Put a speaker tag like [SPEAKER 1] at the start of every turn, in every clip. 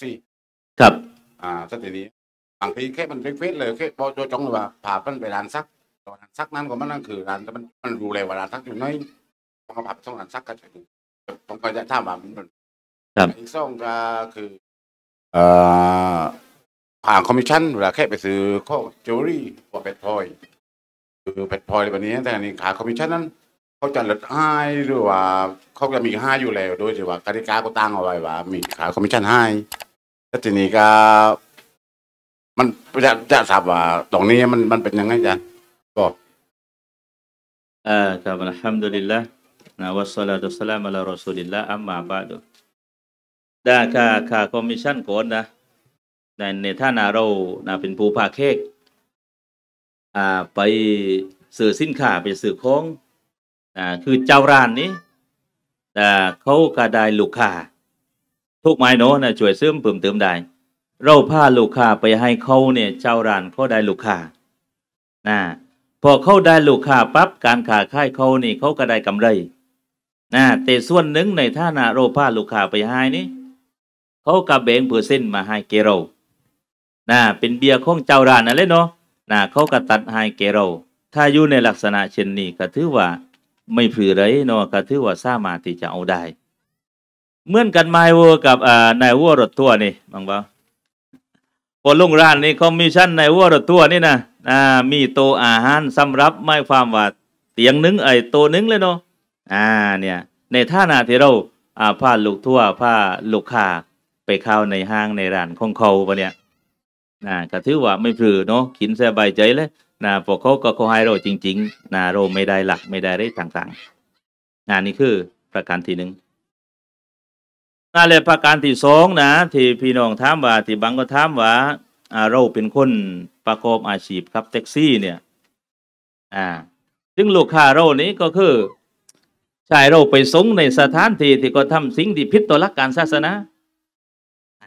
[SPEAKER 1] ซี่ครับอ่าสักทีนี้บางทีแค่มันเฟสเลยแค่พอโจจ้องเลว่าผ่ามันไปร้านซักร้านซักนั้นก็มันนั่นคือร้านแต่มันมันรู้เลยว่าร้านซักอยู่ไหนต้องพาต้อ่งร้านซักก็จะดูองไปจะถามว่ามันครับอีกสองก็คืออ่าผ่านคอมมิชชั่นเวลาแค่ไปซื้อข้อจิวเวลรี่ว่าเป็ดพลอยคือเป็ดพลอยแบบนี้แต่อันนี้ขาคอมมิชชั่นนั้น เขาจะลดให้หรือว่าเขาจะมีให้อยู่แล้วโดยเฉ่ว่ากติกาก็ตั้งเอาไว้ว่ามีขาคอมมิชชั่นให้็ทีนี้ก็มันจะจะทราบว่าตรงนี้มันมันเป็นยังไงจาะก็เอกอาครับอัลฮัมดุลิลละน
[SPEAKER 2] ะวัสสลาตุสลามะลลรอสูลิลละอัมมาบาดุได้ค่าค่าคอมมิชชั่นก่อนนะในในท่านาเรานะเป็นผู้พาเคกอ่า ไปสื่อสินค้าไปสื่อของอ่า คือเจ้าร้านนี้อ่าเขากระไดลูกค้าทุกไม้โน่นช่วยซึมเพิ่มเติมได้เราพาลูกค้าไปให้เขาเนี่ย เจ้าร้านเขาได้ลูกค้านะพอเขาได้ลูกค้าปั๊บการขาค่ายเขานี่เขาก็ได้กำไรนะแต่ส่วนหนึ่งในท่านาเราพาลูกค้าไปให้นี่เขากับเบงเปอร์เซ็นมาให้เกเรานะเป็นเบียร์ของเจ้าร้านนั่นเละเนาะนะเขาก็ตัดให้เกเราถ้าอยู่ในลักษณะเช่นนี้ก็ถือว่าไม่ผือไรเนาะก็ถือว่าสามารถที่จะเอาได้เหมือนกันไหมวัวกับนายวัวรถทั่วนี่บางบ่าคนลุงร้านนี่คอมมิชชั่นนายวัวรถทั่วนี่นะอ่า มีโตอาหารสำรับไม่ความว่าเตียงนึง ไอ้โตนึง เลยเนาะอ่าเนี่ย ในท่านาที่เรา อ่าผ้าลูกทั่วผ้าลูกค้าไปเข้าในห้างในร้านของเขาปะเนี่ยนะก็ถือว่าไม่ผือเนาะขินสบายใจเลยนะพวกเขาก็เขาให้เราจริงๆนะเราไม่ได้หลักไม่ได้ได้ต่างๆ งานนี้คือประการที่หนึ่งนะไรประการที่สองนะที่พี่น้องถามว่าที่บังก็ถามว่าเราเป็นคนประกอบอาชีพครับแท็กซี่เนี่ย อ่าซึ่งลูกค้าเรานี้ก็คือใช่เราไปสงในสถานที่ที่ก็ทำสิ่งที่ผิดต่อหลักการศาสนา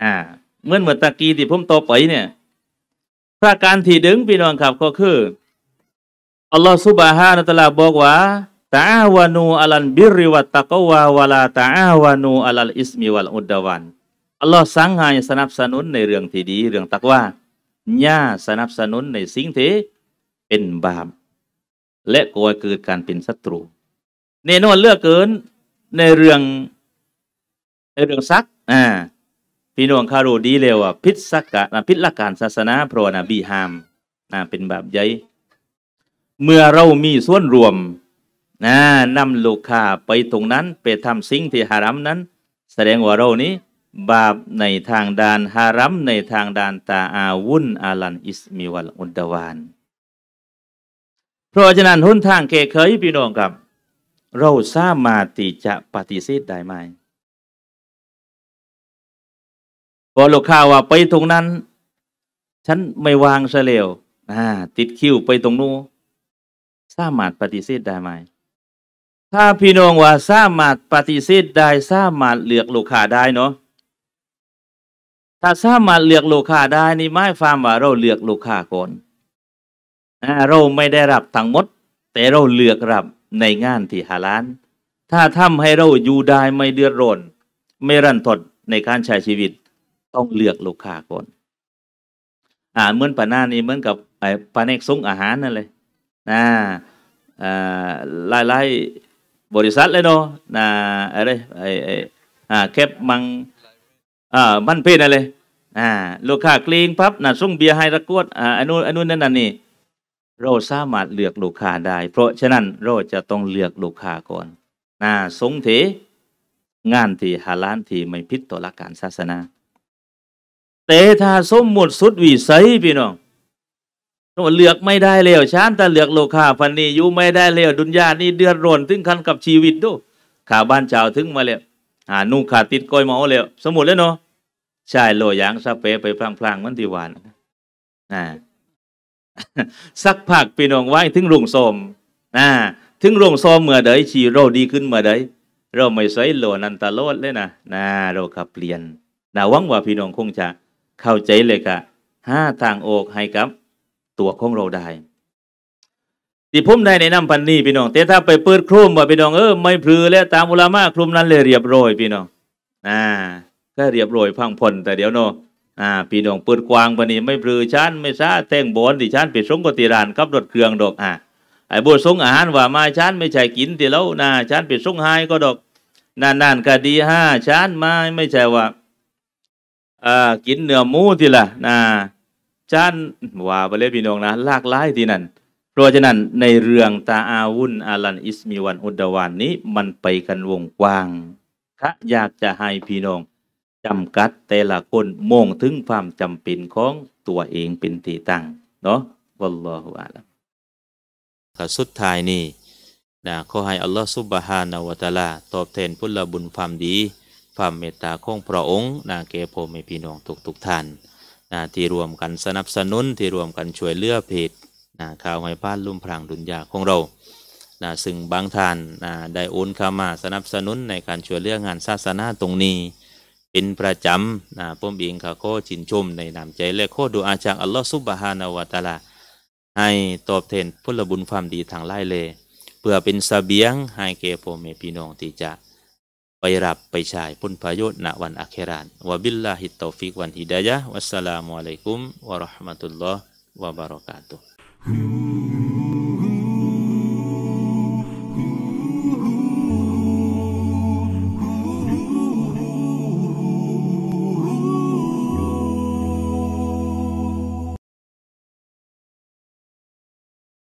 [SPEAKER 2] อ่า เหมือนเมื่อตะกี้ที่ผมตอบไปเนี่ยประการที่ดึงพี่น้องครับก็คืออัลลอฮฺสุบะฮานะตะลาบอกว่าตาวานูอัลันบิริวัตตะกวาวลาตาวานูอัลัลอิสมิวัลอุดดวันอัลลอฮ์สั่งให้สนับสนุนในเรื่องที่ดี เรื่องตักว่าย่าสนับสนุนในสิ่งที่เป็นบาปและก่อเกิดการเป็นศัตรูแนนอนเลือกเกินในเรื่อง ในเรื่องซักอ่าพี่น้องคารูดีเลว่ะพิษสักกะพิษละการศาสนาพระนบีฮามอ่าเป็นบาปใหญ่เมื่อเรามีส่วนรวมนะนำลูกค้าไปตรงนั้นไปทำสิ่งที่ฮารัมนั้น แสดงว่าเรานี้ บาปในทางดานฮารัมในทางดานตาอาวุนอาลันอิสมิวัลอุดวานเพราะฉะนั้นหนทางเกเคยพี่น้องครับ เราสามารถที่จะปฏิเสธได้ไหมพอลูกค้าว่าไปตรงนั้น ฉันไม่วางเสลียวติดคิวไปตรงนู้นสามารถปฏิเสธได้ไหมถ้าพี่น้องว่าสามารถปฏิเสธได้สามารถเลือกลูกค้าได้เนาะ ถ้าสามารถเลือกลูกค้าได้นี่ไม่ฟามว่าเราเลือกลูกค้าก่อนเราไม่ได้รับทั้งหมด แต่เราเลือกรับในงานที่ฮาลาน ถ้าทำให้เราอยู่ได้ ไม่เดือดร้อนไม่รันทดในการใช้ชีวิต ต้องเลือกลูกค้าก่อนอ่าเหมือนปานานี่เหมือนกับไอ้ปาเนกสงอาหารนั่นเลยอ่าหลายๆบริษัทเลยเนาะนะอะไรไอไออ่าแคบมังอ่ามันเพศอะไรอ่า ลูกค้าคลีงปั๊บน่ะส่งเบียร์ให้ระกวดอ่าอันนู้นอันนู้นนั่นนั่นนี่เราสามารถเลือกลูกค้าได้ เพราะฉะนั้นเราจะต้องเลือกลูกค้าก่อนนะสงเถ งานที่ฮาลานที่ไม่พิษต่อหลักการศาสนา แต่ถ้าสมมติสุดวิสัยพี่น้องเลือกไม่ได้แล้วชานแต่เลือกโลคาฟันนี้อยู่ ไม่ได้แล้วดุนยานี่เดือดร้อนถึงขั้นกับชีวิตดูขาบ้านชาวถึงมาแล้วหานุ่งขาติดก้อยหมอแล้วสมุดแล้วเนาะใช่โลยางสเปไปพลางๆมันทีวานนะสักผักปีนองไว้ถึงรุงโสมนะถึงรุงโสมเมื่อใดชีโรดีขึ้นเมื่อใดเราไม่ใช่โลนันตาโลดเลยนะนะเราขับเปลี่ยนนะหวังว่าพี่น้องคงจะเข้าใจเลยค่ะห้าทางออกให้กับตัวของเราได้ที่ผมได้ในน้ำพันนี่พี่น้องแต่ถ้าไปเปิดคครมว่าพี่น้องเออไม่พลือแล้วตามอุลามาคลุมนั้น เลยเรียบร้อยพี่น้อง อ่า ก็เรียบร้อยพังพลแต่เดี๋ยวเนาะอ่าพี่น้องเปิดกวางปนี่ไม่พลือชั้นไม่ซาแต่งบอลที่ชั้นไปสงกติรานกับรถเครื่องดอกอ่าไอ้บัวสงอาหารว่ามาชั้นไม่ใช่กินที่แล้วนะชั้นไปสงหฮก็ดอกนานๆนก็ดีห้าชั้นมาไม่ใช่ว่าอ่ากินเนื้อมูที่ละนะจานว่าไปเลยพี่น้องนะลากหลายที่นั่น เพราะฉะนั้น ในเรื่องตาอาวุนอาลัน อิสมีวันอุดดาวานนี้ มันไปกันวงกว้างถ้าอยากจะให้พี่น้องจำกัดแต่ละคนมองถึงความจำเป็นของตัวเองเป็นที่ตั้ง เนาะวัลลอฮุอะลัม้อสุดท้ายนี่นะขอให้อัลลอฮฺซุบฮานาวะตาลา ตอบแทนพุทธบุญความดี ความเมตตาของพระองค์นะแก่พ่อแม่พี่น้องทุกทุกท่านนะที่รวมกันสนับสนุนที่รวมกันช่วยเหลือเพจนะข่าวไม่พลาดลุ่มพรางดุนยาของเรานะซึ่งบางท่านนะได้โอนเข้ามาสนับสนุนในการช่วยเหลืองานศาสนาตรงนี้ เป็นประจำนะ่มเองข้าก็ชินชมในนามใจและโคดูอาจาก อัลลอฮฺซุบฮานาวะตาลา ให้ตอบแทนพลบุญความดีทางไล่เลเพื่อเป็นสเสบียงให้เก่พ่อแม่พี่น้องที่จะไปรับไปใช้ผลประโยชน์ณวันอาคราตวะบิลลาฮิตตอฟิกวันฮิดายะวัสสลามุอะลัยกุมวะราะห์มะตุลลอฮ์วะบะเราะกาตุฮ์